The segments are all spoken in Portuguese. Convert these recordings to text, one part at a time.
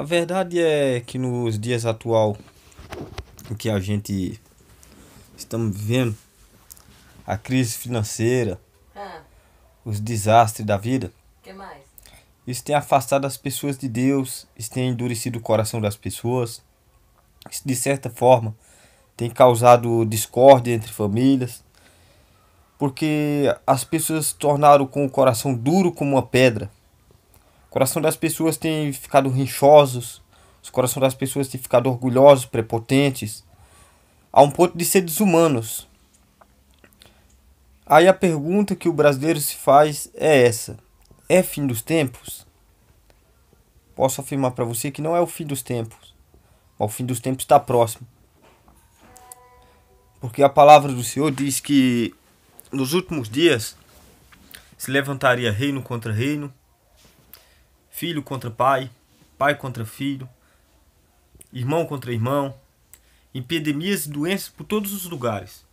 A verdade é que nos dias atual que a gente estamos vivendo, a crise financeira, ah. os desastres da vida. Que mais? Isso tem afastado as pessoas de Deus, isso tem endurecido o coração das pessoas. Isso de certa forma tem causado discórdia entre famílias. Porque as pessoas se tornaram com o coração duro como uma pedra o coração das pessoas tem ficado rinchosos, os corações das pessoas têm ficado orgulhosos, prepotentes, a um ponto de ser desumanos. Aí a pergunta que o brasileiro se faz é essa: é fim dos tempos? Posso afirmar para você que não é o fim dos tempos. O fim dos tempos está próximo. Porque a palavra do Senhor diz que nos últimos dias se levantaria reino contra reino, filho contra pai, pai contra filho, irmão contra irmão, epidemias e doenças por todos os lugares.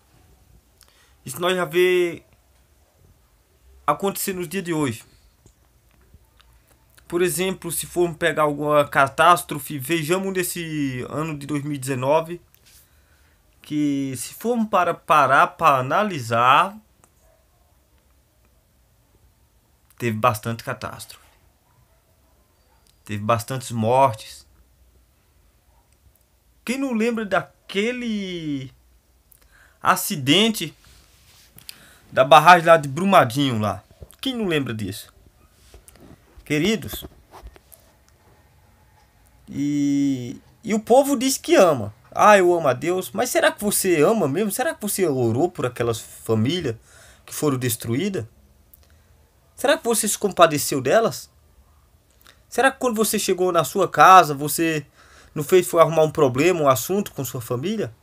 Isso nós já vê acontecer nos dias de hoje. Por exemplo, se formos pegar alguma catástrofe, vejamos nesse ano de 2019 que se formos para parar para analisar, teve bastante catástrofe. Teve bastantes mortes. Quem não lembra daquele acidente da barragem lá de Brumadinho lá? Quem não lembra disso? Queridos, e, e o povo diz que ama. Ah, eu amo a Deus. Mas será que você ama mesmo? Será que você orou por aquelas famílias que foram destruídas? Será que você se compadeceu delas? Será que quando você chegou na sua casa, você não fez foi arrumar um problema, um assunto com sua família?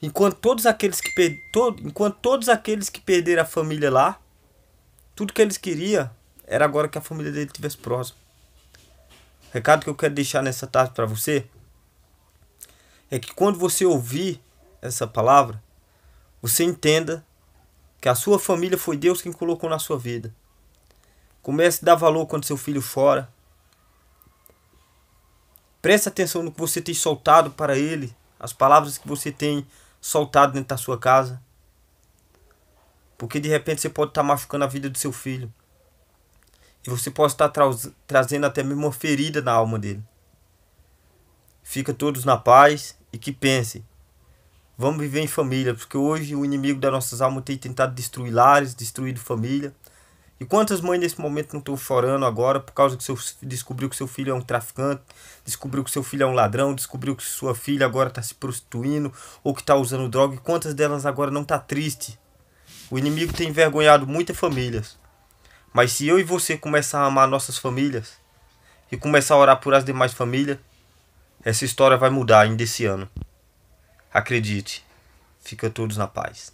Enquanto todos aqueles que per... todo... enquanto todos aqueles que perderam a família lá, tudo que eles queriam era agora que a família dele estivesse próxima. O recado que eu quero deixar nessa tarde para você é que quando você ouvir essa palavra, você entenda que a sua família foi Deus quem colocou na sua vida. Comece a dar valor quando seu filho fora. Preste atenção no que você tem soltado para ele, as palavras que você tem soltado dentro da sua casa. Porque de repente você pode estar machucando a vida do seu filho. E você pode estar tra trazendo até mesmo uma ferida na alma dele. Fica todos na paz e que pense. Vamos viver em família, porque hoje o inimigo das nossas almas tem tentado destruir lares, destruir família. E quantas mães nesse momento não estão chorando agora por causa que seu, descobriu que seu filho é um traficante, descobriu que seu filho é um ladrão, descobriu que sua filha agora está se prostituindo ou que está usando droga? E quantas delas agora não está triste? O inimigo tem envergonhado muitas famílias. Mas se eu e você começar a amar nossas famílias e começar a orar por as demais famílias, essa história vai mudar ainda esse ano. Acredite. Fica todos na paz.